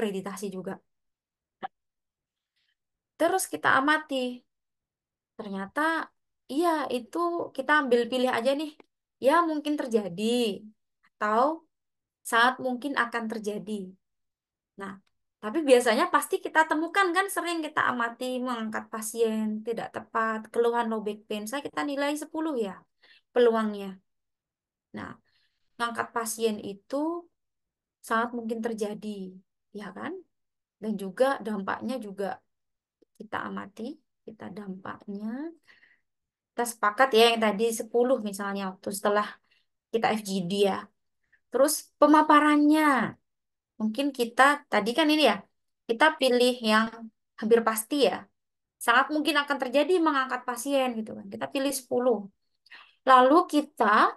akreditasi juga. Terus kita amati. Ternyata iya itu kita ambil pilih aja nih. Ya mungkin terjadi atau saat mungkin akan terjadi. Nah, tapi biasanya pasti kita temukan kan sering kita amati mengangkat pasien tidak tepat, keluhan low back pain. Saya kita nilai 10 ya peluangnya. Nah, mengangkat pasien itu sangat mungkin terjadi ya kan? Dan juga dampaknya juga kita amati, kita dampaknya. Kita sepakat ya yang tadi 10 misalnya waktu setelah kita FGD ya. Terus pemaparannya. Mungkin kita tadi kan ini ya, kita pilih yang hampir pasti ya. Sangat mungkin akan terjadi mengangkat pasien gitu kan. Kita pilih 10. Lalu kita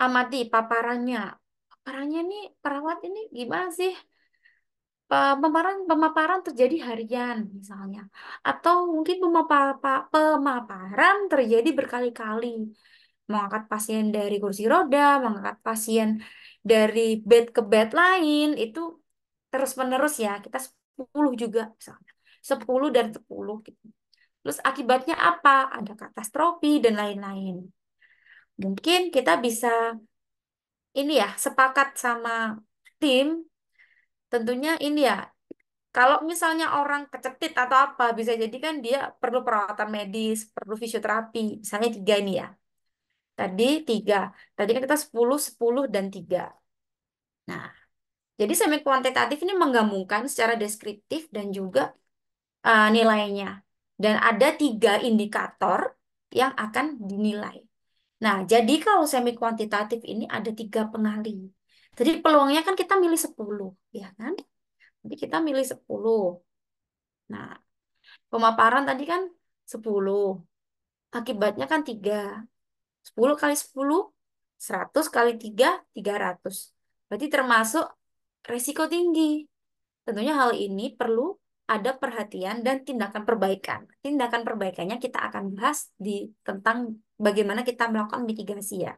amati paparannya. Paparannya nih perawat ini gimana sih? Pemaparan pemaparan terjadi harian misalnya, atau mungkin pemapa, pemaparan terjadi berkali-kali, mengangkat pasien dari kursi roda, mengangkat pasien dari bed ke bed lain itu terus-menerus ya kita 10 juga misalnya, 10 dan 10 gitu. Terus akibatnya apa? Ada katastrofi dan lain-lain. Mungkin kita bisa ini ya sepakat sama tim Tentunya ini ya, kalau misalnya orang kecetit atau apa, bisa jadi kan dia perlu perawatan medis, perlu fisioterapi. Misalnya tiga ini ya. Tadi tiga. Tadi kan kita sepuluh sepuluh dan tiga. Nah, jadi semi kuantitatif ini menggabungkan secara deskriptif dan juga uh, nilainya. Dan ada tiga indikator yang akan dinilai. Nah, jadi kalau semi kuantitatif ini ada tiga pengali. Jadi peluangnya kan kita milih 10, ya kan? Jadi kita milih 10. Nah, pemaparan tadi kan 10. Akibatnya kan 3. 10 kali 10, 100 kali 3, 300. Berarti termasuk resiko tinggi. Tentunya hal ini perlu ada perhatian dan tindakan perbaikan. Tindakan perbaikannya kita akan bahas di tentang bagaimana kita melakukan mitigasi ya.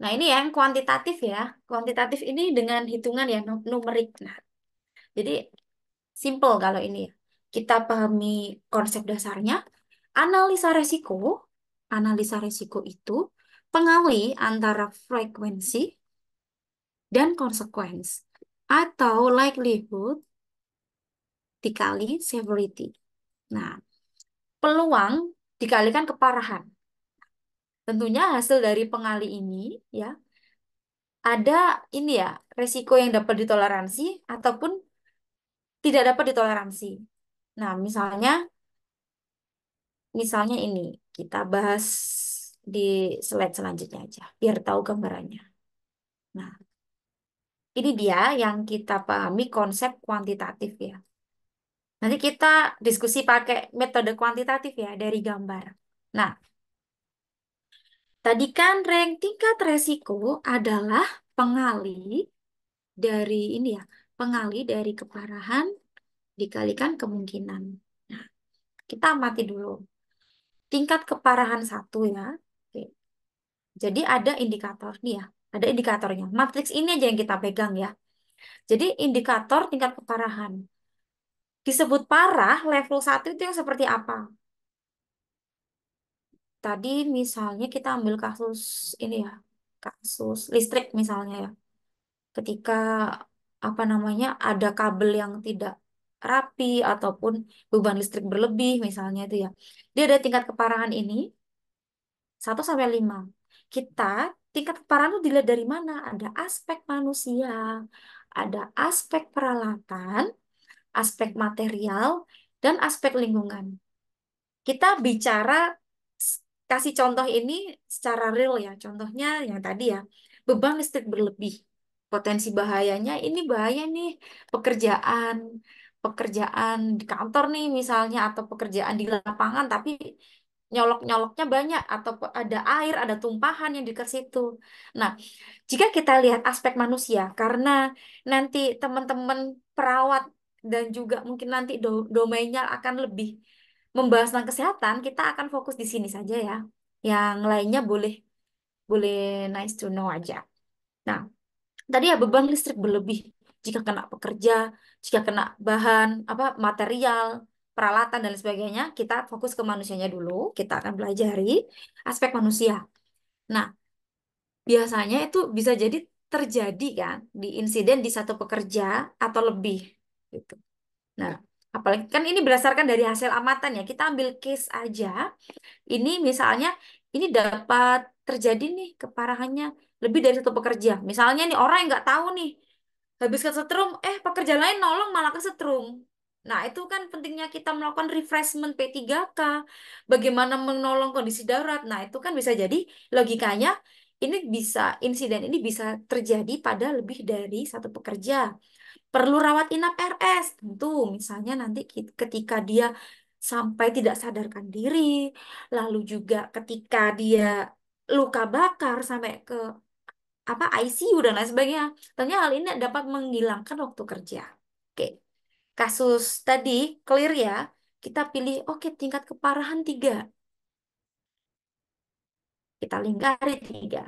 Nah, ini yang kuantitatif ya. Kuantitatif ini dengan hitungan ya numerik. Nah, jadi simple kalau ini. Kita pahami konsep dasarnya. Analisa resiko, analisa resiko itu pengali antara frekuensi dan konsekuensi atau likelihood dikali severity. Nah, peluang dikalikan keparahan. Tentunya hasil dari pengali ini ya ada ini ya resiko yang dapat ditoleransi ataupun tidak dapat ditoleransi. Nah, misalnya misalnya ini kita bahas di slide selanjutnya aja biar tahu gambarannya. Nah, ini dia yang kita pahami konsep kuantitatif ya. Nanti kita diskusi pakai metode kuantitatif ya dari gambar. Nah, Tadi kan rank tingkat resiko adalah pengali dari ini ya, pengali dari keparahan dikalikan kemungkinan. Nah, kita amati dulu. Tingkat keparahan satu ya. Oke. Jadi ada indikator nih ya, ada indikatornya. Matriks ini aja yang kita pegang ya. Jadi indikator tingkat keparahan. Disebut parah level 1 itu yang seperti apa? Tadi misalnya kita ambil kasus ini ya, kasus listrik misalnya ya. Ketika apa namanya ada kabel yang tidak rapi ataupun beban listrik berlebih misalnya itu ya. Dia ada tingkat keparahan ini 1 sampai lima Kita tingkat keparahan itu dilihat dari mana? Ada aspek manusia, ada aspek peralatan, aspek material, dan aspek lingkungan. Kita bicara kasih contoh ini secara real ya. Contohnya yang tadi ya, beban listrik berlebih. Potensi bahayanya ini bahaya nih pekerjaan, pekerjaan di kantor nih misalnya atau pekerjaan di lapangan tapi nyolok-nyoloknya banyak atau ada air, ada tumpahan yang dekat situ. Nah, jika kita lihat aspek manusia karena nanti teman-teman perawat dan juga mungkin nanti domainnya akan lebih membahas tentang kesehatan, kita akan fokus di sini saja ya. Yang lainnya boleh boleh nice to know aja. Nah, tadi ya beban listrik berlebih jika kena pekerja, jika kena bahan apa material, peralatan dan sebagainya, kita fokus ke manusianya dulu. Kita akan pelajari aspek manusia. Nah, biasanya itu bisa jadi terjadi kan di insiden di satu pekerja atau lebih gitu. Nah, apalagi kan ini berdasarkan dari hasil amatan ya kita ambil case aja ini misalnya ini dapat terjadi nih keparahannya lebih dari satu pekerja misalnya nih orang yang nggak tahu nih habis kesetrum eh pekerja lain nolong malah kesetrum Nah, itu kan pentingnya kita melakukan refreshment P3K, bagaimana menolong kondisi darurat. Nah, itu kan bisa jadi logikanya ini bisa insiden ini bisa terjadi pada lebih dari satu pekerja. Perlu rawat inap RS. Tentu misalnya nanti ketika dia sampai tidak sadarkan diri, lalu juga ketika dia luka bakar sampai ke apa ICU dan lain sebagainya. Tentunya hal ini dapat menghilangkan waktu kerja. Oke. Kasus tadi clear ya. Kita pilih oke tingkat keparahan tiga Kita lingkari tiga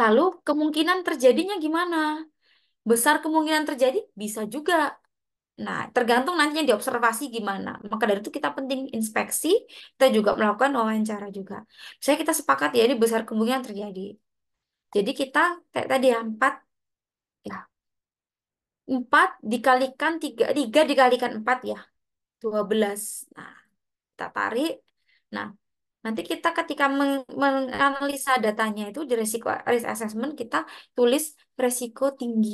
Lalu kemungkinan terjadinya gimana? Besar kemungkinan terjadi bisa juga. Nah, tergantung nantinya diobservasi gimana. Maka dari itu kita penting inspeksi, kita juga melakukan wawancara juga. Saya kita sepakat ya ini besar kemungkinan terjadi. Jadi kita kayak tadi ya, empat ya. Empat dikalikan tiga, tiga dikalikan empat ya. Dua belas. Nah, kita tarik. Nah, Nanti kita ketika menganalisa datanya itu di risiko risk assessment kita tulis risiko tinggi,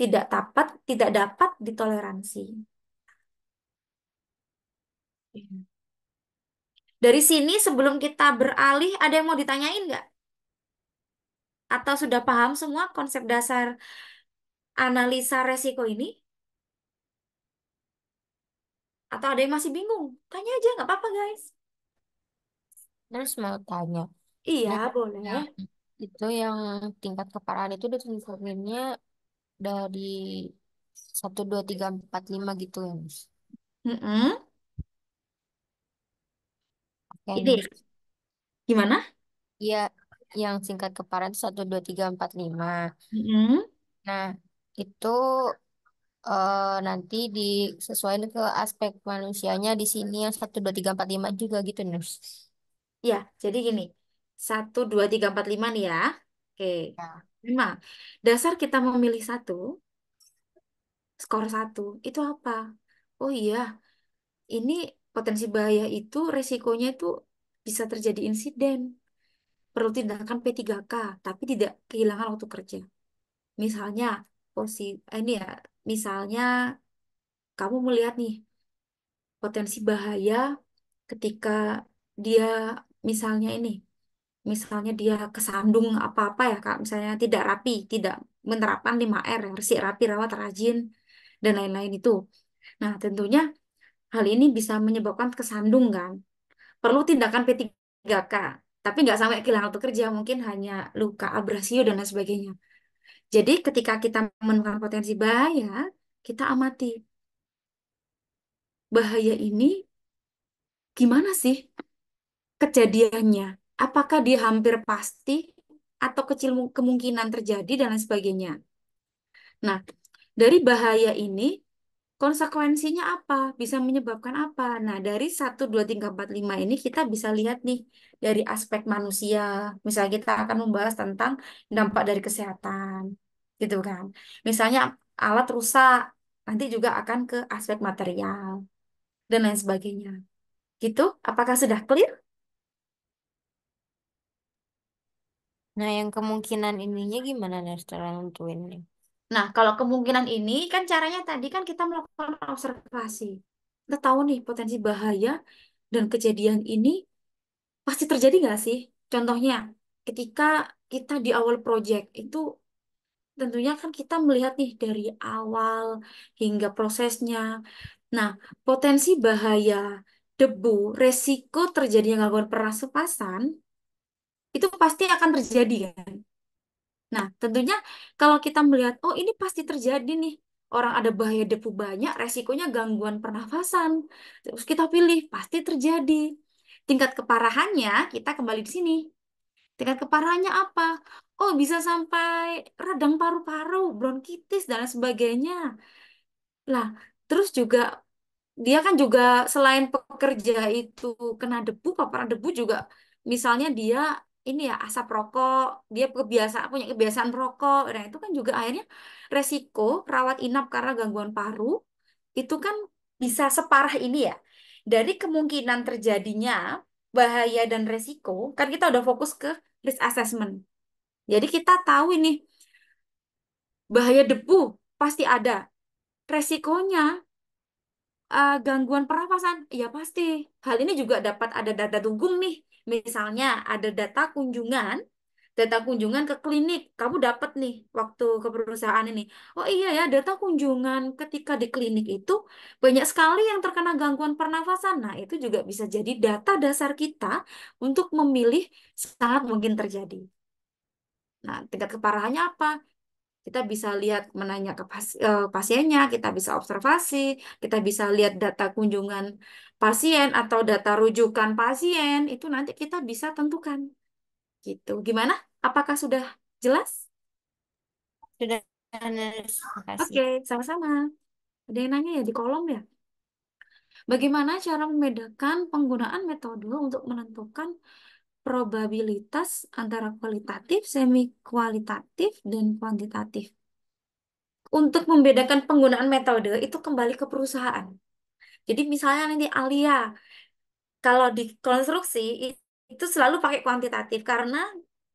tidak dapat tidak dapat ditoleransi. Dari sini sebelum kita beralih ada yang mau ditanyain nggak? Atau sudah paham semua konsep dasar analisa resiko ini? Atau ada yang masih bingung? Tanya aja, nggak apa-apa guys. Terus mau tanya, Iya, berarti boleh. yang itu yang tingkat keparahan itu ditentuinnya dari satu dua tiga empat lima gitu ya, Miss? Mm-mm. Oke, Gitu ya? Gimana? Ya, yang singkat keparahan satu dua tiga empat lima Nah, itu uh, nanti disesuaikan ke aspek manusianya di sini yang satu dua tiga empat lima juga gitu, Nus. Ya, jadi gini. Satu, dua, tiga, empat, lima nih ya. Oke. Ya. Lima. Dasar kita memilih satu, skor satu. Itu apa? Oh iya, ini potensi bahaya itu resikonya itu bisa terjadi insiden. Perlu tindakan P3K, tapi tidak kehilangan waktu kerja. Misalnya, posi, eh, ini ya, misalnya kamu melihat nih potensi bahaya ketika dia misalnya ini, misalnya dia kesandung apa-apa ya Kak, misalnya tidak rapi, tidak menerapkan 5R, bersih, rapi, rawat, rajin, dan lain-lain itu. Nah, tentunya hal ini bisa menyebabkan kesandung kan. Perlu tindakan P3K, tapi nggak sampai kehilangan pekerja, mungkin hanya luka abrasio dan lain sebagainya. Jadi ketika kita menemukan potensi bahaya, kita amati. Bahaya ini gimana sih kejadiannya. Apakah dia hampir pasti atau kecil kemungkinan terjadi dan lain sebagainya. Nah, dari bahaya ini konsekuensinya apa? Bisa menyebabkan apa? Nah, dari 1 2 3 4 5 ini kita bisa lihat nih dari aspek manusia. Misalnya kita akan membahas tentang dampak dari kesehatan. Gitu kan. Misalnya alat rusak, nanti juga akan ke aspek material dan lain sebagainya. Gitu? Apakah sudah clear? Nah, yang kemungkinan ininya gimana nih secara nentuin nih? Nah, kalau kemungkinan ini kan caranya tadi kan kita melakukan observasi. Kita tahu nih potensi bahaya dan kejadian ini pasti terjadi nggak sih? Contohnya, ketika kita di awal project itu tentunya kan kita melihat nih dari awal hingga prosesnya. Nah, potensi bahaya, debu, resiko terjadinya gangguan pernapasan itu pasti akan terjadi kan. Nah, tentunya kalau kita melihat, oh ini pasti terjadi nih, orang ada bahaya debu banyak, resikonya gangguan pernafasan. Terus kita pilih, pasti terjadi. Tingkat keparahannya, kita kembali di sini. Tingkat keparahannya apa? Oh, bisa sampai radang paru-paru, bronkitis, dan sebagainya. Lah, terus juga dia kan juga selain pekerja itu kena debu, paparan debu juga misalnya dia ini ya asap rokok, dia kebiasaan punya kebiasaan rokok. Nah, itu kan juga akhirnya resiko rawat inap karena gangguan paru itu kan bisa separah ini ya. Dari kemungkinan terjadinya bahaya dan resiko, kan kita udah fokus ke risk assessment. Jadi kita tahu ini bahaya debu pasti ada. Resikonya uh, gangguan pernapasan, ya pasti. Hal ini juga dapat ada data tunggung nih Misalnya ada data kunjungan, data kunjungan ke klinik, kamu dapat nih waktu ke perusahaan ini. Oh iya ya, data kunjungan ketika di klinik itu banyak sekali yang terkena gangguan pernafasan. Nah, itu juga bisa jadi data dasar kita untuk memilih saat mungkin terjadi. Nah, tingkat keparahannya apa? Kita bisa lihat menanya ke pas, uh, pasiennya, kita bisa observasi, kita bisa lihat data kunjungan pasien atau data rujukan pasien, itu nanti kita bisa tentukan. Gitu. Gimana? Apakah sudah jelas? Sudah. Oke, okay, sama-sama. Ada yang nanya ya di kolom ya? Bagaimana cara membedakan penggunaan metode untuk menentukan probabilitas antara kualitatif, semi-kualitatif, dan kuantitatif. Untuk membedakan penggunaan metode itu kembali ke perusahaan. Jadi misalnya nanti Alia, kalau di konstruksi itu selalu pakai kuantitatif karena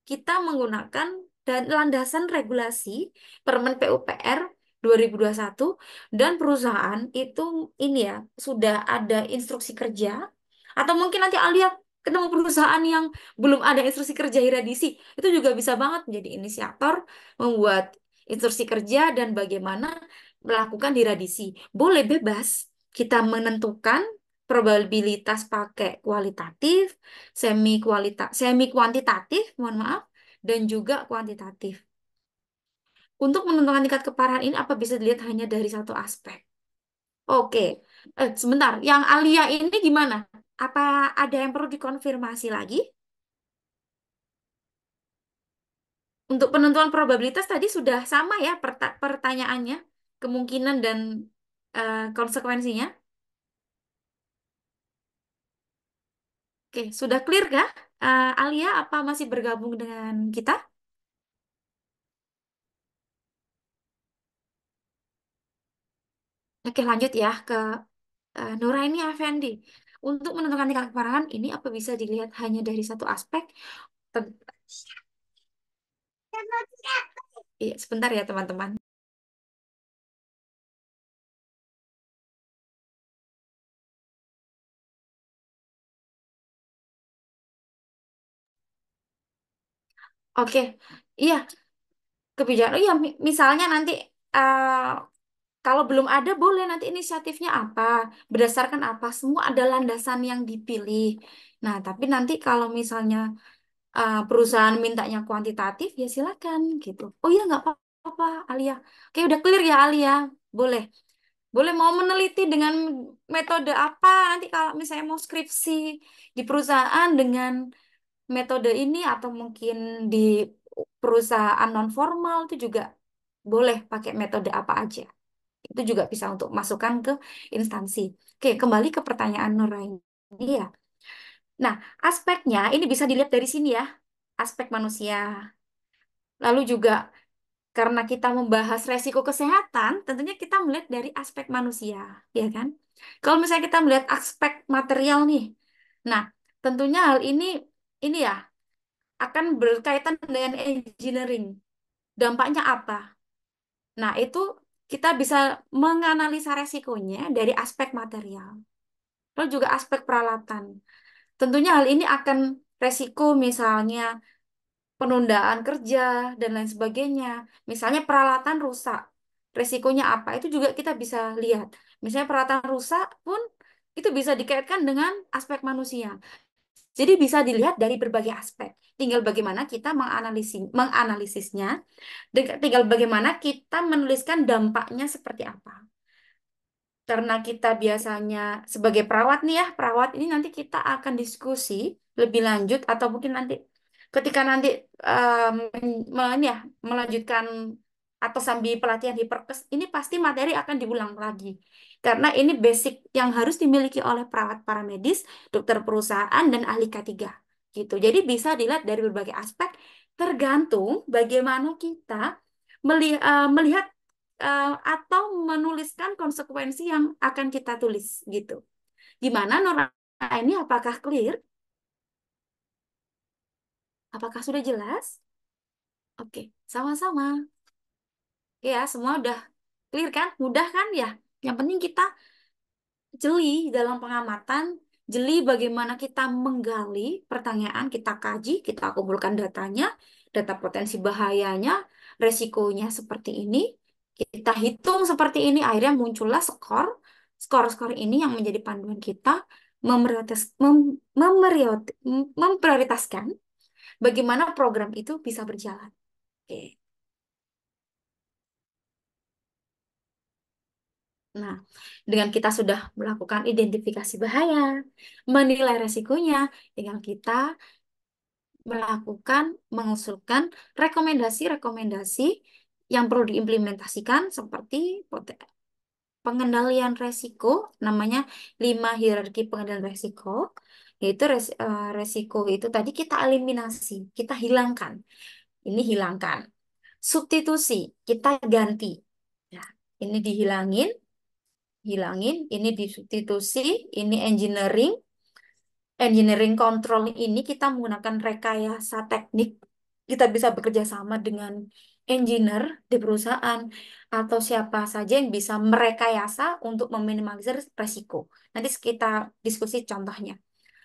kita menggunakan dan landasan regulasi Permen PUPR 2021 dan perusahaan itu ini ya sudah ada instruksi kerja atau mungkin nanti Alia ketemu perusahaan yang belum ada instruksi kerja iradisi itu juga bisa banget menjadi inisiator membuat instruksi kerja dan bagaimana melakukan iradisi boleh bebas kita menentukan probabilitas pakai kualitatif semi kualita semi kuantitatif mohon maaf dan juga kuantitatif untuk menentukan tingkat keparahan ini apa bisa dilihat hanya dari satu aspek oke eh, sebentar yang alia ini gimana apa ada yang perlu dikonfirmasi lagi? Untuk penentuan probabilitas tadi sudah sama ya pertanyaannya, kemungkinan dan eh, konsekuensinya. Oke, sudah clear kah? Uh, Alia, apa masih bergabung dengan kita? Oke, lanjut ya ke uh, Nuraini Effendi. Untuk menentukan tingkat keparahan ini apa bisa dilihat hanya dari satu aspek? Iya, sebentar ya teman-teman. Oke, iya kebijakan. Oh iya, misalnya nanti uh, kalau belum ada, boleh nanti inisiatifnya apa, berdasarkan apa, semua ada landasan yang dipilih. Nah, tapi nanti kalau misalnya uh, perusahaan mintanya kuantitatif, ya silakan gitu. Oh iya, nggak apa-apa, Alia. Oke, udah clear ya, Alia. Boleh. Boleh mau meneliti dengan metode apa nanti kalau misalnya mau skripsi di perusahaan dengan metode ini atau mungkin di perusahaan non formal itu juga boleh pakai metode apa aja. Itu juga bisa untuk masukkan ke instansi. Oke, kembali ke pertanyaan Nuraini ya. Nah, aspeknya ini bisa dilihat dari sini ya. Aspek manusia. Lalu juga karena kita membahas resiko kesehatan, tentunya kita melihat dari aspek manusia, ya kan? Kalau misalnya kita melihat aspek material nih, nah tentunya hal ini ini ya akan berkaitan dengan engineering. Dampaknya apa? Nah itu kita bisa menganalisa resikonya dari aspek material, lalu juga aspek peralatan. Tentunya hal ini akan resiko misalnya penundaan kerja dan lain sebagainya. Misalnya peralatan rusak, resikonya apa? Itu juga kita bisa lihat. Misalnya peralatan rusak pun itu bisa dikaitkan dengan aspek manusia. Jadi bisa dilihat dari berbagai aspek. Tinggal bagaimana kita menganalisis, menganalisisnya, tinggal bagaimana kita menuliskan dampaknya seperti apa. Karena kita biasanya sebagai perawat nih ya, perawat ini nanti kita akan diskusi lebih lanjut atau mungkin nanti ketika nanti um, ya, melanjutkan atau sambil pelatihan di perkes ini pasti materi akan diulang lagi. Karena ini basic yang harus dimiliki oleh perawat paramedis, dokter perusahaan, dan ahli K3. Gitu. Jadi bisa dilihat dari berbagai aspek, tergantung bagaimana kita eh, melihat, eh, atau menuliskan konsekuensi yang akan kita tulis. gitu. Gimana Nora ini apakah clear? Apakah sudah jelas? Oke, sama-sama. Oke ya, semua udah clear kan? Mudah kan ya? Yang penting kita jeli dalam pengamatan, jeli bagaimana kita menggali pertanyaan, kita kaji, kita kumpulkan datanya, data potensi bahayanya, resikonya seperti ini, kita hitung seperti ini, akhirnya muncullah skor, skor-skor ini yang menjadi panduan kita memprioritas, mem, memprioritaskan bagaimana program itu bisa berjalan. Okay. Nah, dengan kita sudah melakukan identifikasi bahaya, menilai resikonya, tinggal kita melakukan, mengusulkan rekomendasi-rekomendasi yang perlu diimplementasikan seperti pengendalian resiko, namanya lima hierarki pengendalian resiko, yaitu res, eh, resiko itu tadi kita eliminasi, kita hilangkan. Ini hilangkan. Substitusi, kita ganti. ya ini dihilangin, hilangin. Ini disubstitusi, ini engineering. Engineering control ini kita menggunakan rekayasa teknik. Kita bisa bekerja sama dengan engineer di perusahaan atau siapa saja yang bisa merekayasa untuk meminimalisir resiko. Nanti kita diskusi contohnya.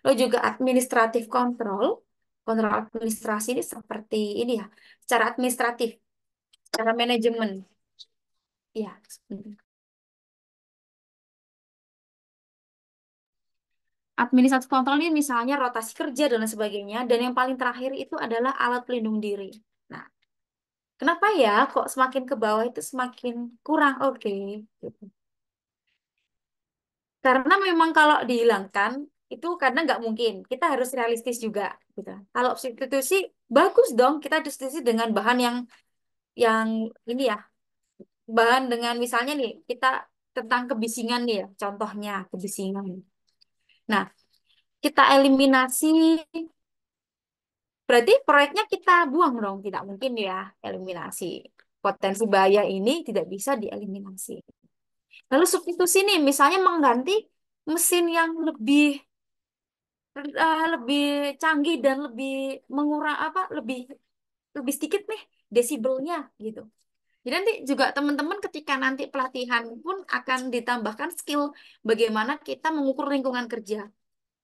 Lo juga administratif control. Kontrol administrasi ini seperti ini ya, secara administratif, secara manajemen. Ya, sebentar. administratif kontrol ini misalnya rotasi kerja dan sebagainya. Dan yang paling terakhir itu adalah alat pelindung diri. Nah, kenapa ya kok semakin ke bawah itu semakin kurang oke? Okay. Gitu. Karena memang kalau dihilangkan itu karena nggak mungkin. Kita harus realistis juga. Gitu. Kalau substitusi bagus dong kita substitusi dengan bahan yang yang ini ya bahan dengan misalnya nih kita tentang kebisingan nih ya contohnya kebisingan. Nah, kita eliminasi, berarti proyeknya kita buang dong, tidak mungkin ya eliminasi. Potensi bahaya ini tidak bisa dieliminasi. Lalu substitusi ini misalnya mengganti mesin yang lebih uh, lebih canggih dan lebih mengurang apa lebih lebih sedikit nih desibelnya gitu. Jadi ya, nanti juga teman-teman ketika nanti pelatihan pun akan ditambahkan skill bagaimana kita mengukur lingkungan kerja.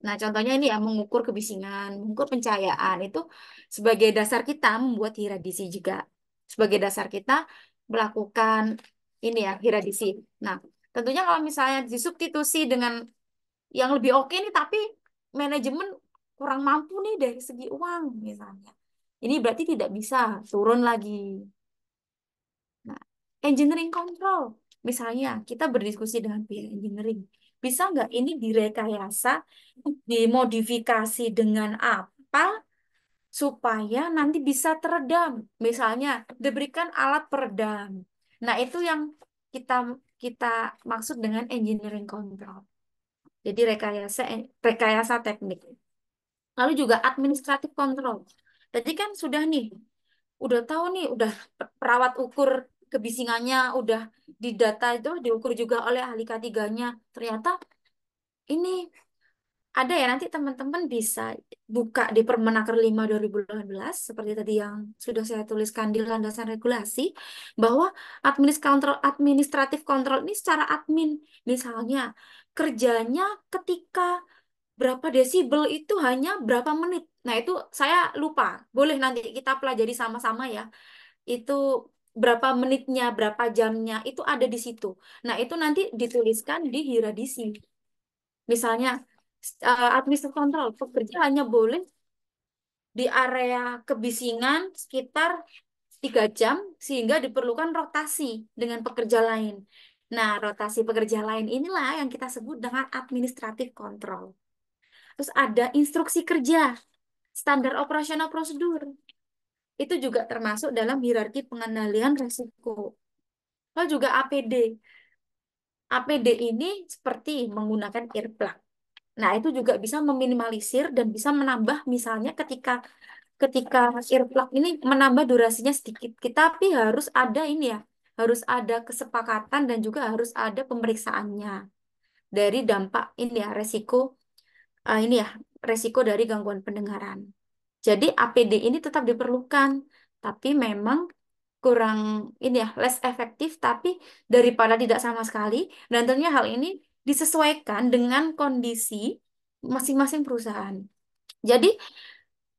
Nah, contohnya ini ya mengukur kebisingan, mengukur pencahayaan itu sebagai dasar kita membuat hiradisi juga. Sebagai dasar kita melakukan ini ya hiradisi. Nah, tentunya kalau misalnya disubstitusi dengan yang lebih oke nih tapi manajemen kurang mampu nih dari segi uang misalnya. Ini berarti tidak bisa turun lagi engineering control. Misalnya kita berdiskusi dengan pihak engineering. Bisa nggak ini direkayasa, dimodifikasi dengan apa supaya nanti bisa teredam. Misalnya diberikan alat peredam. Nah, itu yang kita kita maksud dengan engineering control. Jadi rekayasa rekayasa teknik. Lalu juga administratif control. Jadi kan sudah nih udah tahu nih, udah perawat ukur kebisingannya udah didata itu diukur juga oleh ahli k nya Ternyata ini ada ya nanti teman-teman bisa buka di Permenaker 5 2018 seperti tadi yang sudah saya tuliskan di landasan regulasi bahwa administratif kontrol ini secara admin misalnya kerjanya ketika berapa desibel itu hanya berapa menit. Nah, itu saya lupa. Boleh nanti kita pelajari sama-sama ya. Itu berapa menitnya, berapa jamnya, itu ada di situ. Nah, itu nanti dituliskan di hiradisi. Misalnya, uh, eh, administrative control, pekerja hanya boleh di area kebisingan sekitar tiga jam, sehingga diperlukan rotasi dengan pekerja lain. Nah, rotasi pekerja lain inilah yang kita sebut dengan administrative control. Terus ada instruksi kerja, standar operasional prosedur itu juga termasuk dalam hierarki pengendalian resiko. Lalu juga APD. APD ini seperti menggunakan earplug. Nah, itu juga bisa meminimalisir dan bisa menambah misalnya ketika ketika earplug ini menambah durasinya sedikit. Kita tapi harus ada ini ya, harus ada kesepakatan dan juga harus ada pemeriksaannya dari dampak ini ya, resiko uh, ini ya, resiko dari gangguan pendengaran. Jadi APD ini tetap diperlukan, tapi memang kurang ini ya, less efektif tapi daripada tidak sama sekali dan tentunya hal ini disesuaikan dengan kondisi masing-masing perusahaan. Jadi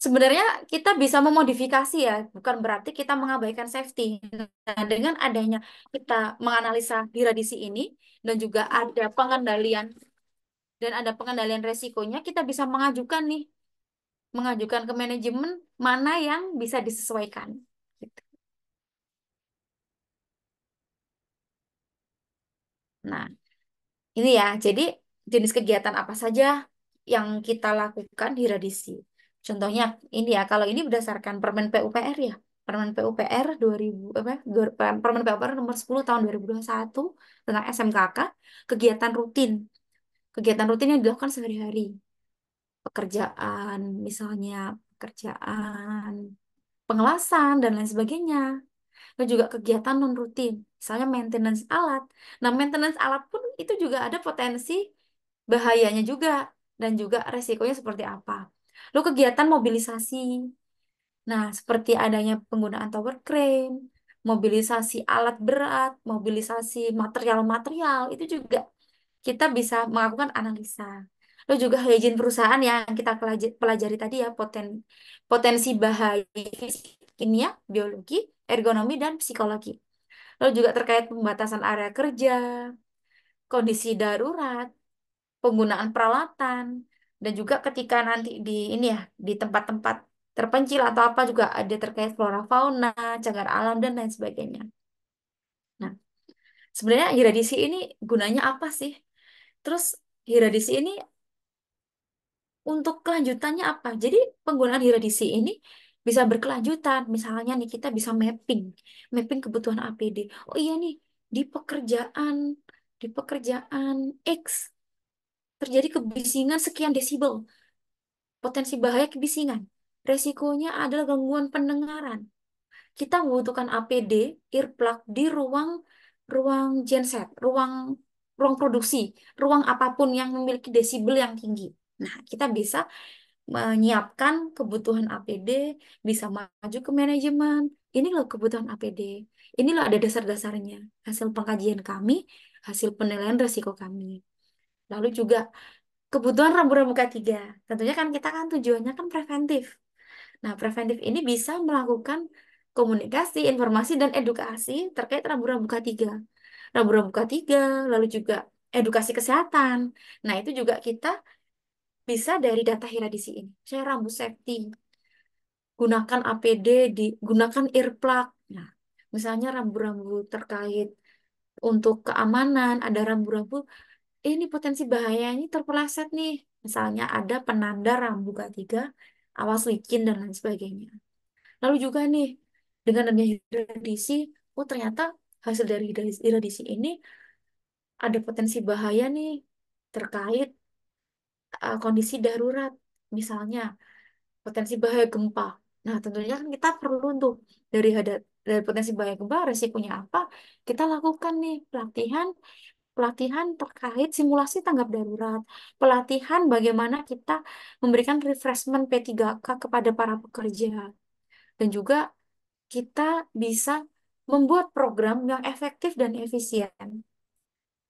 sebenarnya kita bisa memodifikasi ya, bukan berarti kita mengabaikan safety. Nah, dengan adanya kita menganalisa biradisi ini dan juga ada pengendalian dan ada pengendalian resikonya, kita bisa mengajukan nih mengajukan ke manajemen mana yang bisa disesuaikan. Gitu. Nah, ini ya, jadi jenis kegiatan apa saja yang kita lakukan di Radisi. Contohnya ini ya, kalau ini berdasarkan Permen PUPR ya, Permen PUPR 2000 apa? Permen PUPR nomor 10 tahun 2021 tentang SMKK, kegiatan rutin. Kegiatan rutin yang dilakukan sehari-hari pekerjaan, misalnya pekerjaan pengelasan dan lain sebagainya. Dan juga kegiatan non rutin, misalnya maintenance alat. Nah, maintenance alat pun itu juga ada potensi bahayanya juga dan juga resikonya seperti apa. Lalu kegiatan mobilisasi. Nah, seperti adanya penggunaan tower crane, mobilisasi alat berat, mobilisasi material-material itu juga kita bisa melakukan analisa. Lalu juga hygiene perusahaan yang kita pelajari tadi ya, poten, potensi bahaya fisik, kimia, biologi, ergonomi, dan psikologi. Lalu juga terkait pembatasan area kerja, kondisi darurat, penggunaan peralatan, dan juga ketika nanti di ini ya, di tempat-tempat terpencil atau apa juga ada terkait flora fauna, cagar alam, dan lain sebagainya. Nah, sebenarnya hiradisi ini gunanya apa sih? Terus Hiradisi ini untuk kelanjutannya apa? Jadi penggunaan hiradisi ini bisa berkelanjutan. Misalnya nih kita bisa mapping, mapping kebutuhan APD. Oh iya nih, di pekerjaan di pekerjaan X terjadi kebisingan sekian desibel. Potensi bahaya kebisingan. Resikonya adalah gangguan pendengaran. Kita membutuhkan APD, earplug di ruang ruang genset, ruang ruang produksi, ruang apapun yang memiliki desibel yang tinggi. Nah, kita bisa menyiapkan kebutuhan APD, bisa maju ke manajemen. Ini loh kebutuhan APD. Ini loh ada dasar-dasarnya. Hasil pengkajian kami, hasil penilaian resiko kami. Lalu juga kebutuhan rambu-rambu K3. Tentunya kan kita kan tujuannya kan preventif. Nah, preventif ini bisa melakukan komunikasi, informasi, dan edukasi terkait rambu-rambu K3. Rambu-rambu K3, lalu juga edukasi kesehatan. Nah, itu juga kita bisa dari data Hiradisi ini. Saya rambu safety, gunakan APD, di, gunakan earplug. Nah, misalnya rambu-rambu terkait untuk keamanan, ada rambu-rambu, eh, ini potensi bahayanya terpeleset nih. Misalnya ada penanda rambu K3, awas licin dan lain sebagainya. Lalu juga nih, dengan adanya hidradisi, oh ternyata hasil dari hidradisi ini ada potensi bahaya nih terkait uh, kondisi darurat, misalnya potensi bahaya gempa. Nah, tentunya kan kita perlu untuk dari hadat dari potensi bahaya gempa, resikonya apa, kita lakukan nih pelatihan pelatihan terkait simulasi tanggap darurat, pelatihan bagaimana kita memberikan refreshment P3K kepada para pekerja. Dan juga kita bisa membuat program yang efektif dan efisien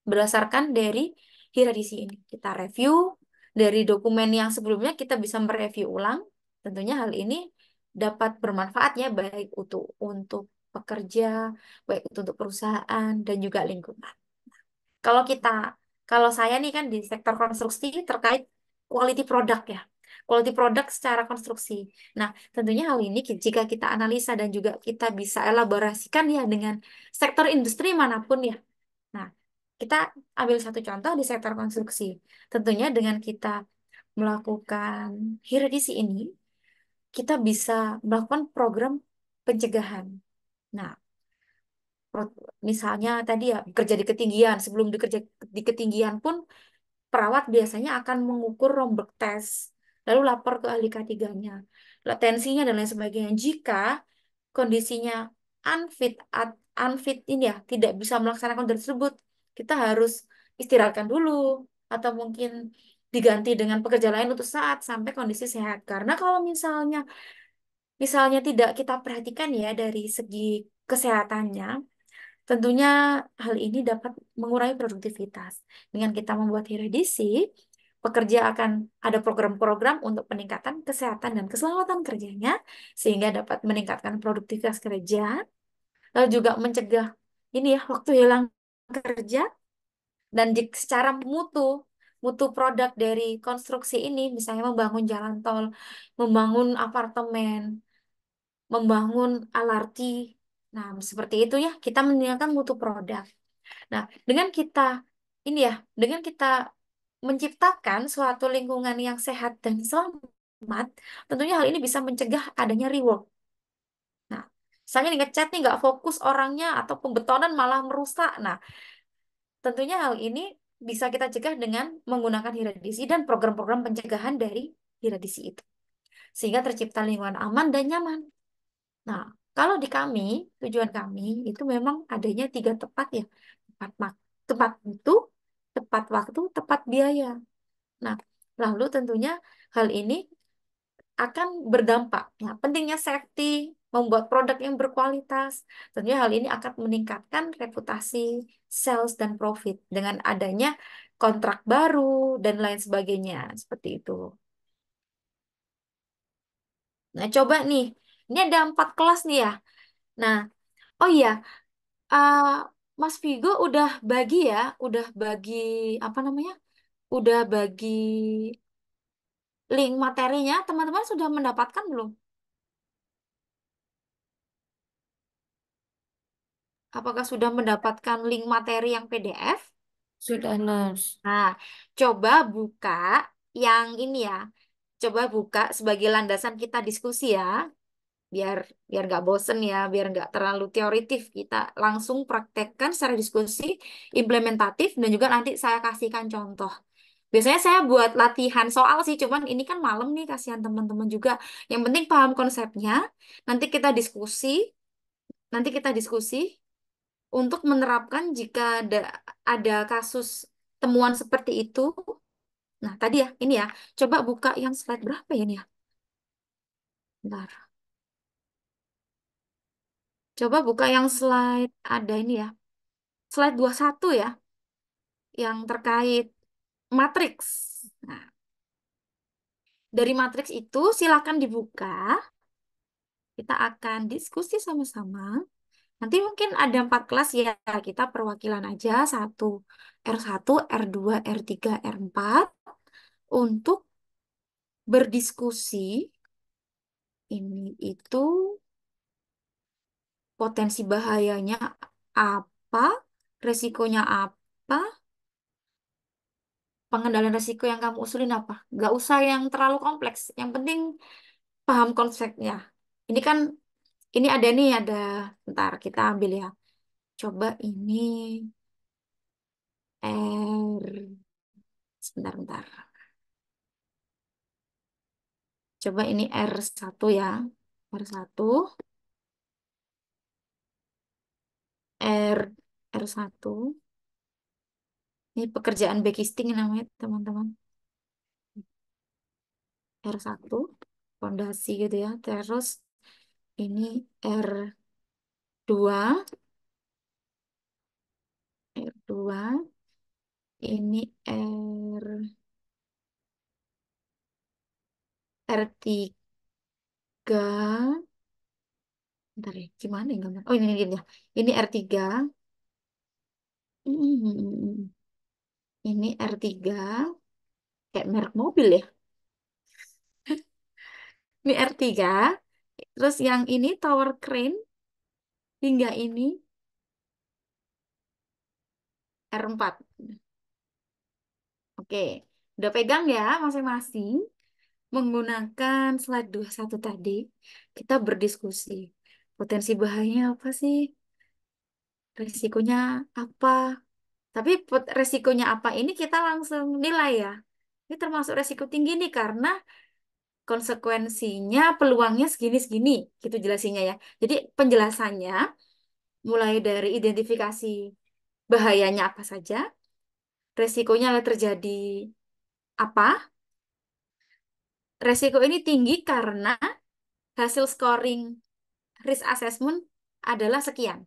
berdasarkan dari hierarki ini. Kita review, dari dokumen yang sebelumnya kita bisa mereview ulang. Tentunya hal ini dapat bermanfaatnya baik untuk untuk pekerja, baik untuk perusahaan dan juga lingkungan. Kalau kita kalau saya nih kan di sektor konstruksi terkait quality product ya. Quality product secara konstruksi. Nah, tentunya hal ini jika kita analisa dan juga kita bisa elaborasikan ya dengan sektor industri manapun ya. Kita ambil satu contoh di sektor konstruksi. Tentunya dengan kita melakukan hiridisi ini, kita bisa melakukan program pencegahan. Nah, misalnya tadi ya kerja di ketinggian, sebelum dikerja di ketinggian pun perawat biasanya akan mengukur rombek tes, lalu lapor ke ahli K3-nya, tensinya dan lain sebagainya. Jika kondisinya unfit unfit ini ya tidak bisa melaksanakan tersebut kita harus istirahatkan dulu atau mungkin diganti dengan pekerja lain untuk saat sampai kondisi sehat. Karena kalau misalnya misalnya tidak kita perhatikan ya dari segi kesehatannya, tentunya hal ini dapat mengurangi produktivitas. Dengan kita membuat hiredisi, pekerja akan ada program-program untuk peningkatan kesehatan dan keselamatan kerjanya sehingga dapat meningkatkan produktivitas kerja, lalu juga mencegah ini ya waktu hilang kerja dan di, secara mutu mutu produk dari konstruksi ini misalnya membangun jalan tol, membangun apartemen, membangun LRT. Nah, seperti itu ya, kita meninggalkan mutu produk. Nah, dengan kita ini ya, dengan kita menciptakan suatu lingkungan yang sehat dan selamat, tentunya hal ini bisa mencegah adanya reward Misalnya nih ngechat nih nggak fokus orangnya atau pembetonan malah merusak. Nah, tentunya hal ini bisa kita cegah dengan menggunakan hiradisi dan program-program pencegahan dari hiradisi itu. Sehingga tercipta lingkungan aman dan nyaman. Nah, kalau di kami, tujuan kami itu memang adanya tiga tempat ya. Tempat, mak tempat itu, tepat waktu, tepat biaya. Nah, lalu tentunya hal ini akan berdampak. Ya, pentingnya safety membuat produk yang berkualitas. Tentunya hal ini akan meningkatkan reputasi sales dan profit dengan adanya kontrak baru dan lain sebagainya, seperti itu. Nah, coba nih. Ini ada empat kelas nih ya. Nah, oh iya, uh, Mas Vigo udah bagi ya, udah bagi apa namanya? Udah bagi link materinya, teman-teman sudah mendapatkan belum? Apakah sudah mendapatkan link materi yang PDF? Sudah, Nurse. Nah, coba buka yang ini ya. Coba buka sebagai landasan kita diskusi ya. Biar biar nggak bosen ya, biar nggak terlalu teoritif. Kita langsung praktekkan secara diskusi, implementatif, dan juga nanti saya kasihkan contoh. Biasanya saya buat latihan soal sih, cuman ini kan malam nih, kasihan teman-teman juga. Yang penting paham konsepnya, nanti kita diskusi, nanti kita diskusi, untuk menerapkan jika ada, ada kasus temuan seperti itu. Nah, tadi ya, ini ya. Coba buka yang slide berapa ya ini ya? Bentar. Coba buka yang slide ada ini ya. Slide 21 ya. Yang terkait matriks. Nah, dari matriks itu silakan dibuka. Kita akan diskusi sama-sama. Nanti mungkin ada empat kelas ya, kita perwakilan aja, satu R1, R2, R3, R4, untuk berdiskusi, ini itu potensi bahayanya apa, resikonya apa, pengendalian resiko yang kamu usulin apa? Gak usah yang terlalu kompleks, yang penting paham konsepnya. Ini kan ini ada nih, ada. Ntar kita ambil ya. Coba ini R. Sebentar, bentar. Coba ini R1 ya. R1. R, R1. Ini pekerjaan backisting namanya, teman-teman. R1, fondasi gitu ya. Terus ini R2. R2. Ini R... R3. Bentar ya, gimana ya Oh ini, ini dia. Ini R3. Ini R3. Hmm. Kayak merek mobil ya. Ini R3. Terus yang ini tower crane hingga ini R4. Oke, udah pegang ya masing-masing. Menggunakan slide 21 tadi, kita berdiskusi. Potensi bahayanya apa sih? Resikonya apa? Tapi resikonya apa ini kita langsung nilai ya. Ini termasuk resiko tinggi nih karena konsekuensinya peluangnya segini-segini gitu jelasinya ya. Jadi penjelasannya mulai dari identifikasi bahayanya apa saja, resikonya terjadi apa, resiko ini tinggi karena hasil scoring risk assessment adalah sekian.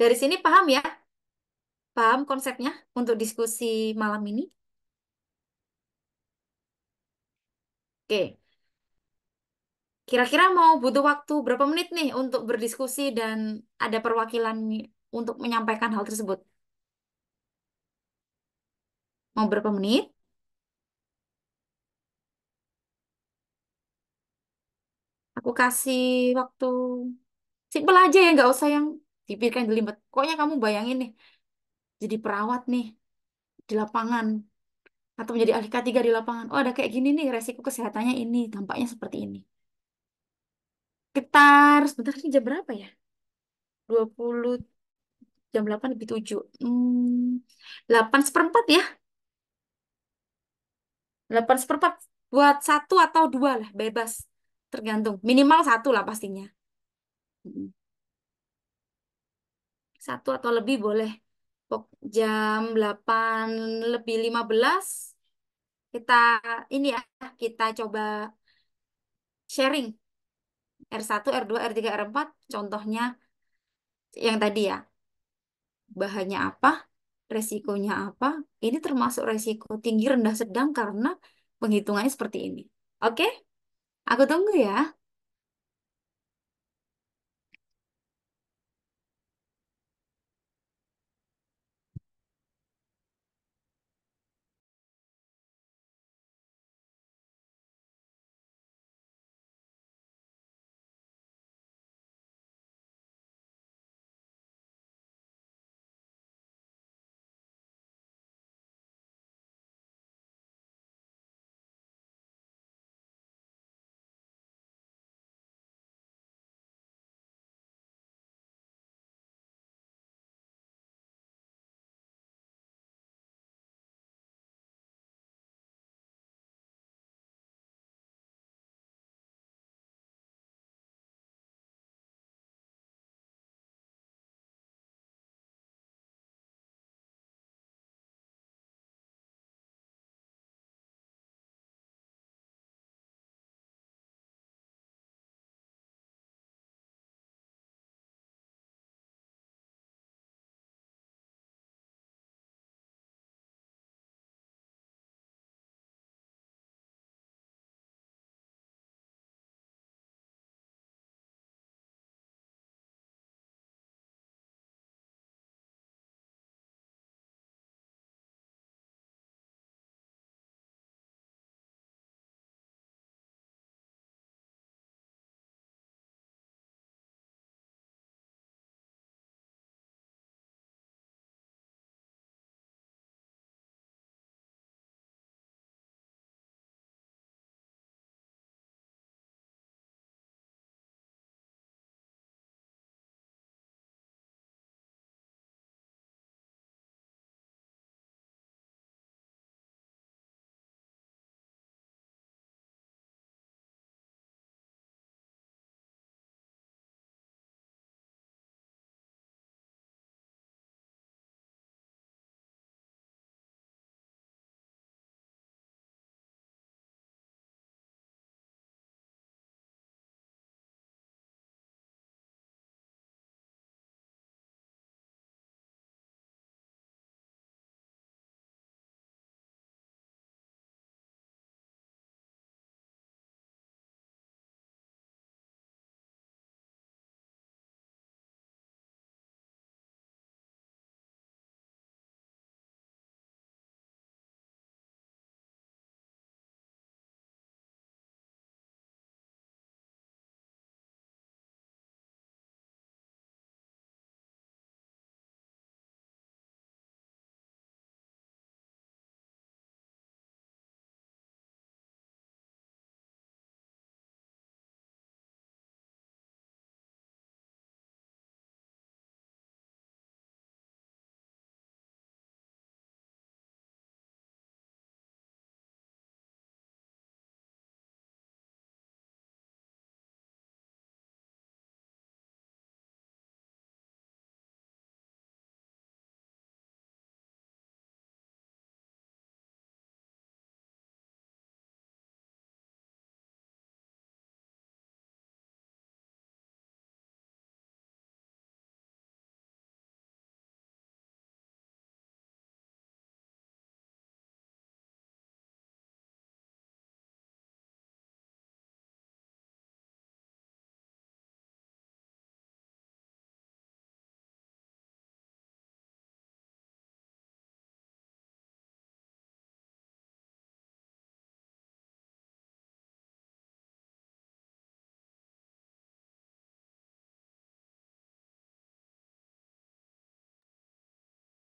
Dari sini paham ya? Paham konsepnya untuk diskusi malam ini? Oke. Kira-kira mau butuh waktu berapa menit nih untuk berdiskusi dan ada perwakilan untuk menyampaikan hal tersebut? Mau berapa menit? Aku kasih waktu simpel aja ya, nggak usah yang dipikirkan dilimpet. Pokoknya kamu bayangin nih, jadi perawat nih di lapangan atau menjadi ahli K3 di lapangan. Oh, ada kayak gini nih, resiko kesehatannya ini, Tampaknya seperti ini. Sekitar, sebentar ini jam berapa ya? 20, jam 8 lebih 7. Hmm, 8 seperempat ya. 8 seperempat. Buat satu atau dua lah, bebas. Tergantung. Minimal satu lah pastinya. Hmm. Satu atau lebih boleh. Pok- Jam 8 lebih 15, kita ini ya, kita coba sharing. R1, R2, R3, R4 contohnya yang tadi ya. Bahannya apa? Resikonya apa? Ini termasuk resiko tinggi, rendah, sedang karena penghitungannya seperti ini. Oke? Aku tunggu ya.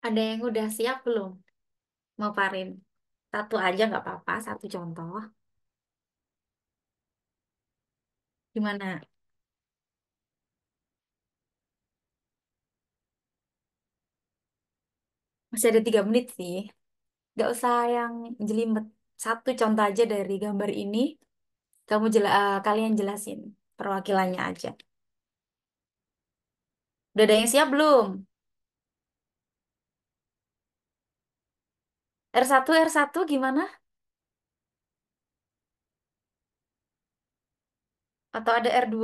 Ada yang udah siap belum? Mau parin? Satu aja nggak apa-apa, satu contoh. Gimana? Masih ada tiga menit sih. Gak usah yang jelimet. Satu contoh aja dari gambar ini, kamu jela uh, kalian jelasin perwakilannya aja. Udah ada yang siap belum? R1, R1 gimana? Atau ada R2?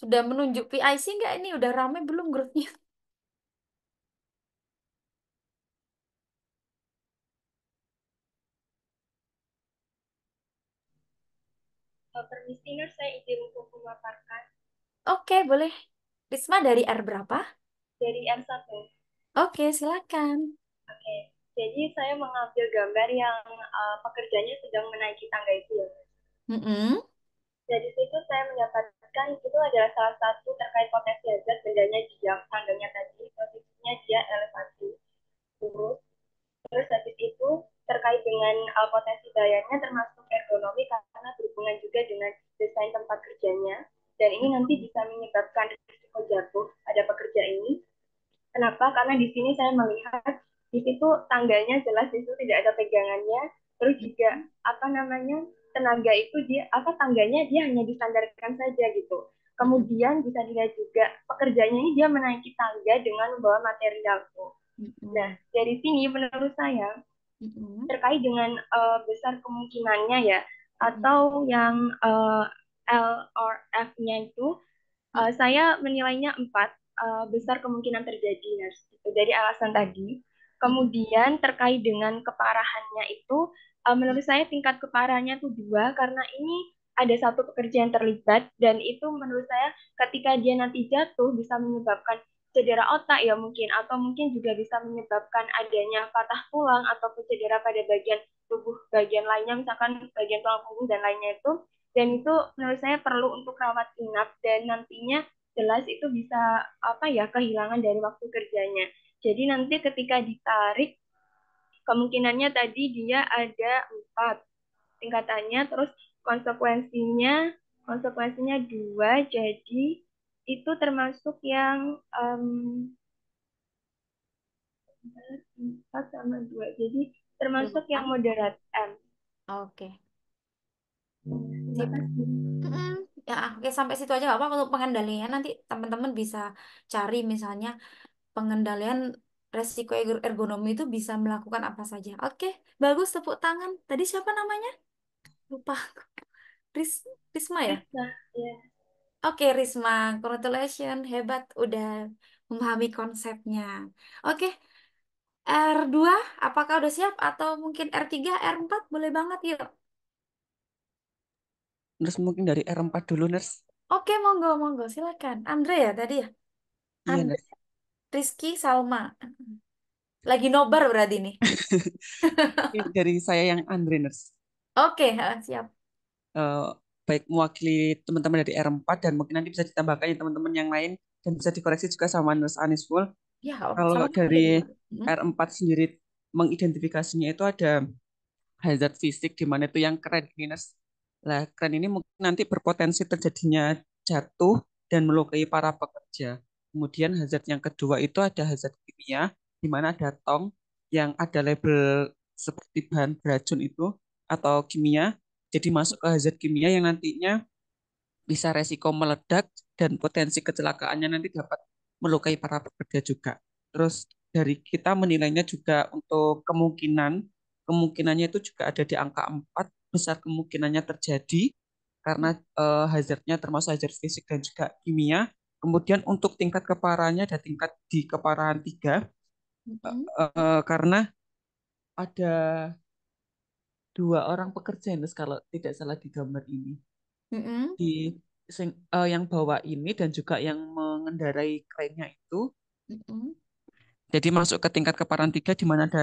Sudah menunjuk PIC nggak ini? Udah rame belum grupnya? Eh, permisi saya izin untuk memaparkan. Oke, boleh. Risma dari R berapa? dari M1. Oke, silakan. Oke, jadi saya mengambil gambar yang uh, eh, pekerjanya sedang menaiki tangga itu. Ya. Mm -hmm. Nah, jadi situ saya mendapatkan itu adalah salah satu terkait potensi hazard bendanya jam tangganya tadi, posisinya dia elevasi. Terus, terus habis itu terkait dengan uh, potensi bayarnya termasuk ergonomi karena berhubungan juga dengan desain tempat kerjanya dan ini nanti bisa menyebabkan Kenapa? Karena di sini saya melihat di situ tangganya jelas di situ tidak ada pegangannya. Terus juga apa namanya tenaga itu dia apa tangganya dia hanya disandarkan saja gitu. Kemudian bisa dilihat juga pekerjanya ini dia menaiki tangga dengan membawa material tuh. Nah dari sini menurut saya terkait dengan uh, besar kemungkinannya ya atau yang uh, L nya itu uh, saya menilainya empat uh, besar kemungkinan terjadi nurse. dari alasan tadi. Kemudian terkait dengan keparahannya itu, uh, menurut saya tingkat keparahannya itu dua karena ini ada satu pekerja yang terlibat dan itu menurut saya ketika dia nanti jatuh bisa menyebabkan cedera otak ya mungkin atau mungkin juga bisa menyebabkan adanya patah tulang atau cedera pada bagian tubuh bagian lainnya misalkan bagian tulang punggung dan lainnya itu dan itu menurut saya perlu untuk rawat inap dan nantinya jelas itu bisa apa ya kehilangan dari waktu kerjanya. Jadi nanti ketika ditarik kemungkinannya tadi dia ada empat tingkatannya, terus konsekuensinya konsekuensinya dua, jadi itu termasuk yang um, empat sama dua, jadi termasuk yang moderat M. Oke. Okay ya oke sampai situ aja gak apa untuk pengendalian nanti teman-teman bisa cari misalnya pengendalian resiko ergonomi itu bisa melakukan apa saja oke bagus tepuk tangan tadi siapa namanya lupa Ris Risma ya Risma, ya. oke Risma congratulations hebat udah memahami konsepnya oke R2 apakah udah siap atau mungkin R3 R4 boleh banget yuk Terus mungkin dari R4 dulu, Nurse. Oke, monggo, monggo. Silakan. Andre ya tadi ya? Iya, Andre. Nurse. Rizky Salma. Lagi nobar berarti nih. Iya, dari saya yang Andre, Nurse. Oke, siap. Uh, baik mewakili teman-teman dari R4 dan mungkin nanti bisa ditambahkan ya teman-teman yang lain dan bisa dikoreksi juga sama Nurse Anisful. Ya, kalau sama dari ya. Hmm. R4 sendiri mengidentifikasinya itu ada hazard fisik di mana itu yang keren ini, Nurse Nah, kran ini mungkin nanti berpotensi terjadinya jatuh dan melukai para pekerja. Kemudian hazard yang kedua itu ada hazard kimia, di mana ada tong yang ada label seperti bahan beracun itu atau kimia. Jadi masuk ke hazard kimia yang nantinya bisa resiko meledak dan potensi kecelakaannya nanti dapat melukai para pekerja juga. Terus dari kita menilainya juga untuk kemungkinan, kemungkinannya itu juga ada di angka 4 besar kemungkinannya terjadi karena uh, hazardnya termasuk hazard fisik dan juga kimia. Kemudian untuk tingkat keparahannya ada tingkat di keparahan tiga mm -hmm. uh, karena ada dua orang pekerja Nes kalau tidak salah di gambar ini mm -hmm. di sing, uh, yang bawa ini dan juga yang mengendarai kerennya itu mm -hmm. jadi masuk ke tingkat keparahan tiga di mana ada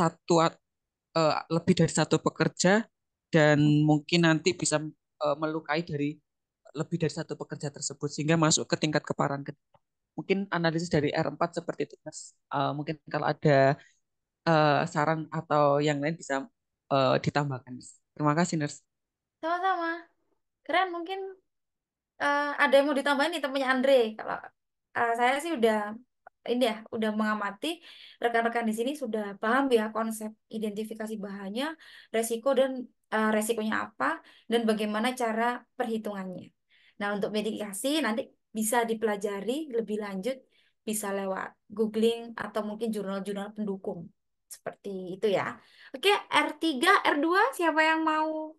satu uh, lebih dari satu pekerja dan mungkin nanti bisa uh, melukai dari lebih dari satu pekerja tersebut sehingga masuk ke tingkat keparahan kedua. Mungkin analisis dari R4 seperti itu Mas. Uh, mungkin kalau ada uh, saran atau yang lain bisa uh, ditambahkan. Terima kasih Nurse. Sama-sama. Keren mungkin uh, ada yang mau ditambahin nih temannya Andre. Kalau uh, saya sih udah ini ya udah mengamati rekan-rekan di sini sudah paham ya konsep identifikasi bahannya resiko dan uh, resikonya apa dan bagaimana cara perhitungannya. Nah, untuk medikasi nanti bisa dipelajari lebih lanjut bisa lewat googling atau mungkin jurnal-jurnal pendukung. Seperti itu ya. Oke, R3, R2 siapa yang mau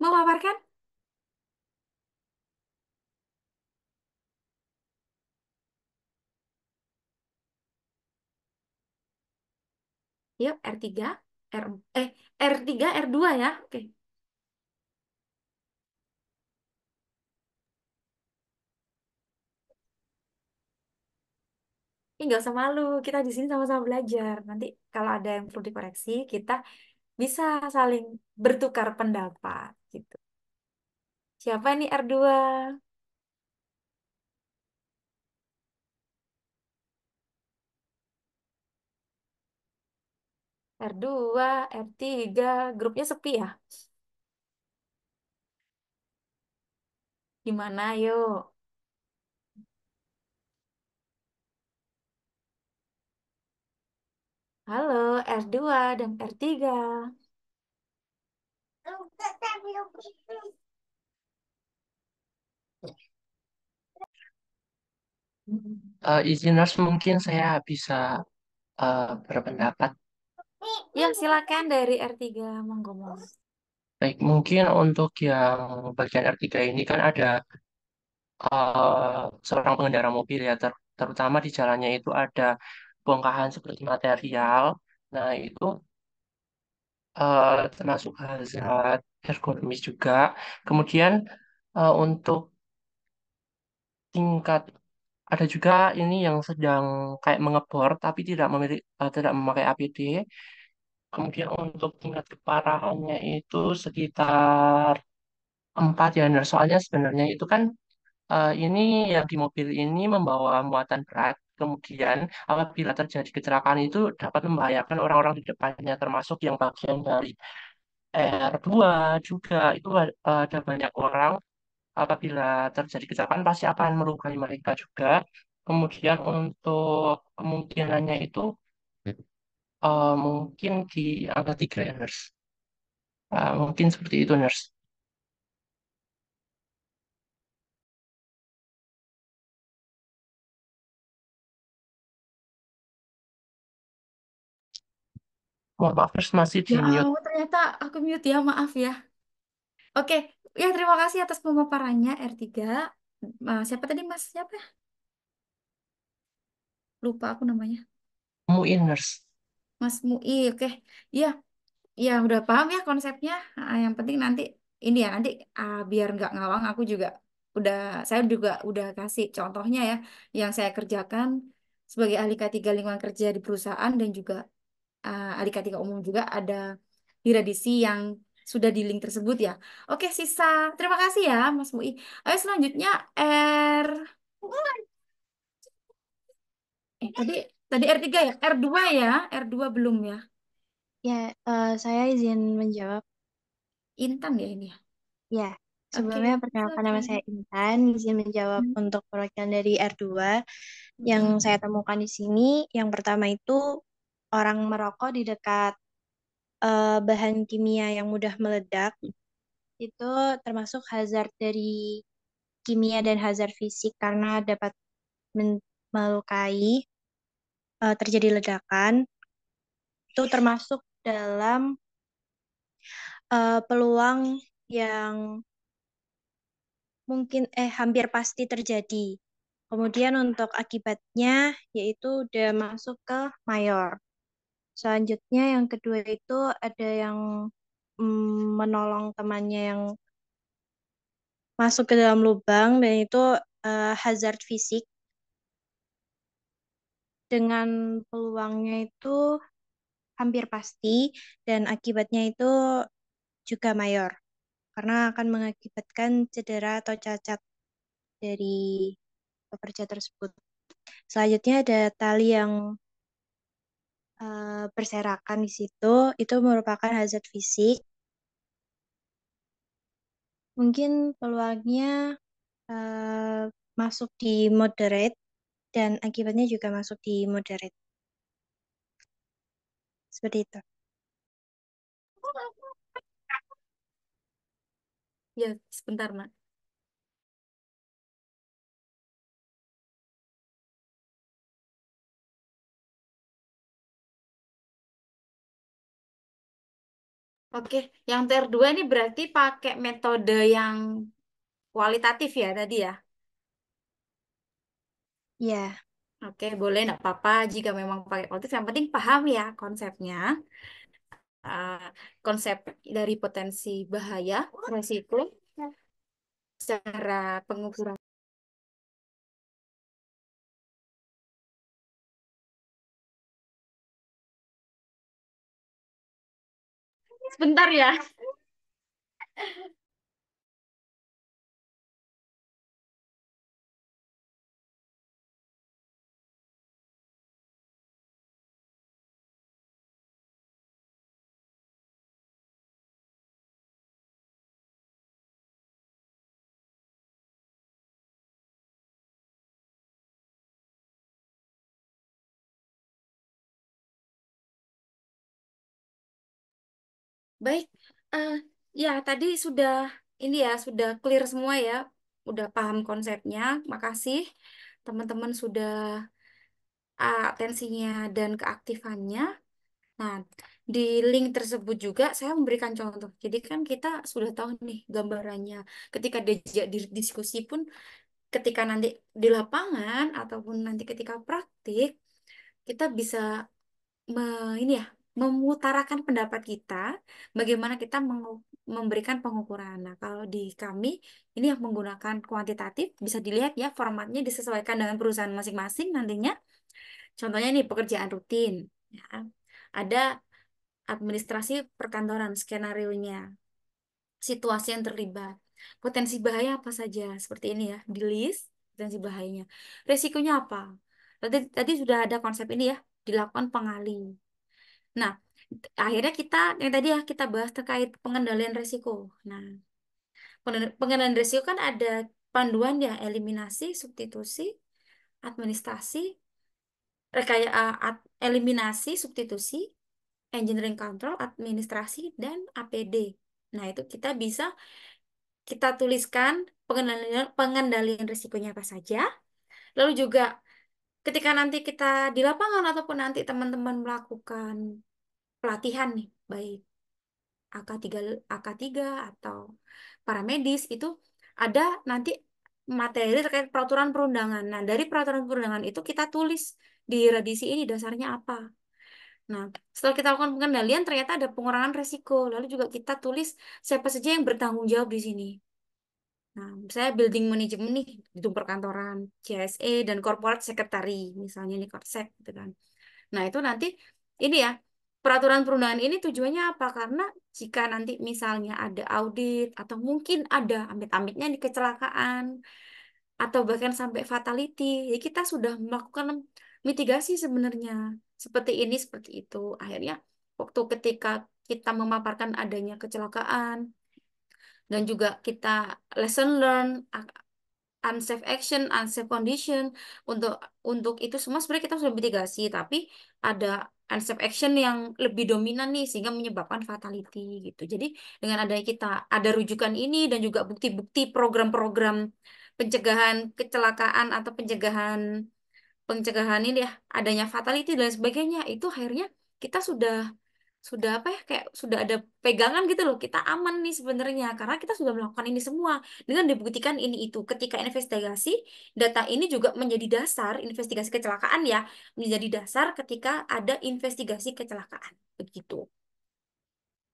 paparkan? Yuk, R3. R eh R3 R2 ya. Oke. Ini nggak usah malu, kita di sini sama-sama belajar. Nanti kalau ada yang perlu dikoreksi, kita bisa saling bertukar pendapat gitu. Siapa ini R2? R2, R3, grupnya sepi ya? Gimana yuk? Halo, R2 dan R3. Uh, eh, izin Mas, mungkin saya bisa uh, berpendapat. Ya, silakan dari R3 monggo Baik, mungkin untuk yang bagian R3 ini kan ada uh, seorang pengendara mobil ya, ter terutama di jalannya itu ada bongkahan seperti material. Nah, itu uh, termasuk hazard ergonomis juga. Kemudian uh, untuk tingkat ada juga ini yang sedang kayak mengebor tapi tidak memiliki uh, tidak memakai APD Kemudian untuk tingkat keparahannya itu sekitar 4 ya, soalnya sebenarnya itu kan uh, ini yang di mobil ini membawa muatan berat. Kemudian apabila terjadi kecelakaan itu dapat membahayakan orang-orang di depannya termasuk yang bagian dari R2 juga itu eh, ada banyak orang apabila terjadi kecelakaan pasti akan melukai mereka juga. Kemudian untuk kemungkinannya itu Uh, mungkin di angka tiga ya, nurse. Uh, mungkin seperti itu, nurse. Mohon maaf, nurse masih di Ya mute. Allah, oh, ternyata aku mute ya, maaf ya. Oke, ya terima kasih atas pemaparannya R3. Eh, siapa tadi Mas? Siapa? Lupa aku namanya. Mu nurse. Mas Mui, oke. Iya, ya udah paham ya konsepnya. Ah, yang penting nanti ini ya nanti uh, biar nggak ngawang aku juga udah saya juga udah kasih contohnya ya yang saya kerjakan sebagai ahli K3 lingkungan kerja di perusahaan dan juga uh, ahli K3 umum juga ada di radisi yang sudah di link tersebut ya. Oke, sisa. Terima kasih ya Mas Mui. Ayo selanjutnya R. Eh, tadi Tadi R3 ya? R2 ya? R2 belum ya? Ya, uh, saya izin menjawab. Intan ya ini ya? Ya, sebelumnya okay. perkenalkan nama saya Intan, izin menjawab hmm. untuk perwakilan dari R2. Yang hmm. saya temukan di sini, yang pertama itu orang merokok di dekat uh, bahan kimia yang mudah meledak, itu termasuk hazard dari kimia dan hazard fisik karena dapat melukai uh, terjadi ledakan itu termasuk dalam uh, peluang yang mungkin eh hampir pasti terjadi. Kemudian untuk akibatnya yaitu udah masuk ke mayor. Selanjutnya yang kedua itu ada yang mm, menolong temannya yang masuk ke dalam lubang dan itu uh, hazard fisik dengan peluangnya itu hampir pasti dan akibatnya itu juga mayor karena akan mengakibatkan cedera atau cacat dari pekerja tersebut. Selanjutnya ada tali yang uh, berserakan di situ, itu merupakan hazard fisik. Mungkin peluangnya uh, masuk di moderate dan akibatnya juga masuk di moderate. Seperti itu. Ya, sebentar, Mak. Oke, yang TR2 ini berarti pakai metode yang kualitatif ya tadi ya? Ya, Oke, boleh nggak apa jika memang pakai autis. Yang penting paham ya konsepnya. Uh, konsep dari potensi bahaya, resiko, ya. secara pengukuran. Sebentar ya. Baik, uh, ya tadi sudah ini ya sudah clear semua ya, udah paham konsepnya. Makasih teman-teman sudah eh, atensinya dan keaktifannya. Nah, di link tersebut juga saya memberikan contoh. Jadi kan kita sudah tahu nih gambarannya. Ketika diajak di diskusi pun, ketika nanti di lapangan ataupun nanti ketika praktik, kita bisa me, ini ya memutarakan pendapat kita, bagaimana kita memberikan pengukuran. Nah, kalau di kami ini yang menggunakan kuantitatif bisa dilihat ya formatnya disesuaikan dengan perusahaan masing-masing nantinya. Contohnya ini pekerjaan rutin, ya. Ada administrasi perkantoran skenario-nya. Situasi yang terlibat, potensi bahaya apa saja seperti ini ya, di list potensi bahayanya. Resikonya apa? Tadi, tadi sudah ada konsep ini ya, dilakukan pengali Nah, akhirnya kita yang tadi ya kita bahas terkait pengendalian resiko. Nah, pengendalian resiko kan ada panduan ya eliminasi, substitusi, administrasi, rekaya ad, eliminasi, substitusi, engineering control, administrasi dan APD. Nah, itu kita bisa kita tuliskan pengendalian pengendalian risikonya apa saja. Lalu juga ketika nanti kita di lapangan ataupun nanti teman-teman melakukan pelatihan nih, baik AK3 AK3 atau para medis itu ada nanti materi terkait peraturan perundangan. Nah, dari peraturan perundangan itu kita tulis di radisi ini dasarnya apa. Nah, setelah kita lakukan pengendalian ternyata ada pengurangan resiko. Lalu juga kita tulis siapa saja yang bertanggung jawab di sini. Nah, saya building management nih gedung perkantoran, CSE dan corporate secretary misalnya ini korsek gitu kan. Nah, itu nanti ini ya peraturan perundangan ini tujuannya apa? Karena jika nanti misalnya ada audit atau mungkin ada amit-amitnya di kecelakaan atau bahkan sampai fatality, ya kita sudah melakukan mitigasi sebenarnya. Seperti ini, seperti itu. Akhirnya waktu ketika kita memaparkan adanya kecelakaan, dan juga kita lesson learn unsafe action unsafe condition untuk untuk itu semua sebenarnya kita sudah mitigasi tapi ada unsafe action yang lebih dominan nih sehingga menyebabkan fatality gitu jadi dengan adanya kita ada rujukan ini dan juga bukti-bukti program-program pencegahan kecelakaan atau pencegahan pencegahan ini ya adanya fatality dan sebagainya itu akhirnya kita sudah sudah apa ya kayak sudah ada pegangan gitu loh kita aman nih sebenarnya karena kita sudah melakukan ini semua dengan dibuktikan ini itu ketika investigasi data ini juga menjadi dasar investigasi kecelakaan ya menjadi dasar ketika ada investigasi kecelakaan begitu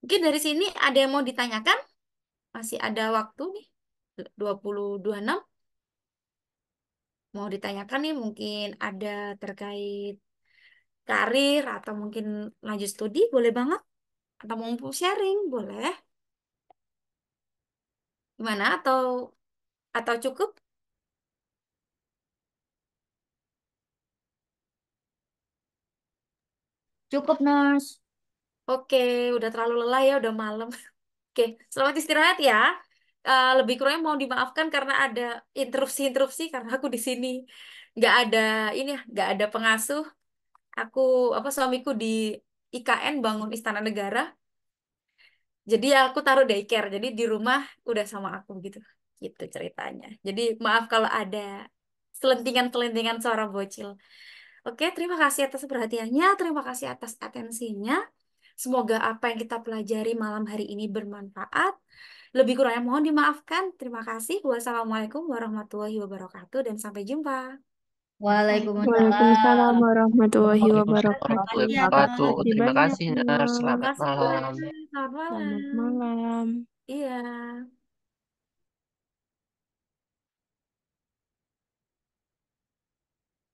mungkin dari sini ada yang mau ditanyakan masih ada waktu nih dua puluh 2026 mau ditanyakan nih mungkin ada terkait karir atau mungkin lanjut studi boleh banget atau mau sharing boleh gimana atau atau cukup Cukup, Nurse. Oke, udah terlalu lelah ya, udah malam. Oke, selamat istirahat ya. Uh, lebih kurangnya mau dimaafkan karena ada interupsi-interupsi karena aku di sini nggak ada ini ya, nggak ada pengasuh aku apa suamiku di IKN bangun istana negara jadi aku taruh daycare jadi di rumah udah sama aku gitu gitu ceritanya jadi maaf kalau ada selentingan-selentingan suara bocil oke terima kasih atas perhatiannya terima kasih atas atensinya semoga apa yang kita pelajari malam hari ini bermanfaat lebih kurangnya mohon dimaafkan terima kasih wassalamualaikum warahmatullahi wabarakatuh dan sampai jumpa Waalaikumsalam. warahmatullahi wabarakatuh. wabarakatuh. Terima kasih, Selamat malam. Selamat malam. Selamat malam. Iya.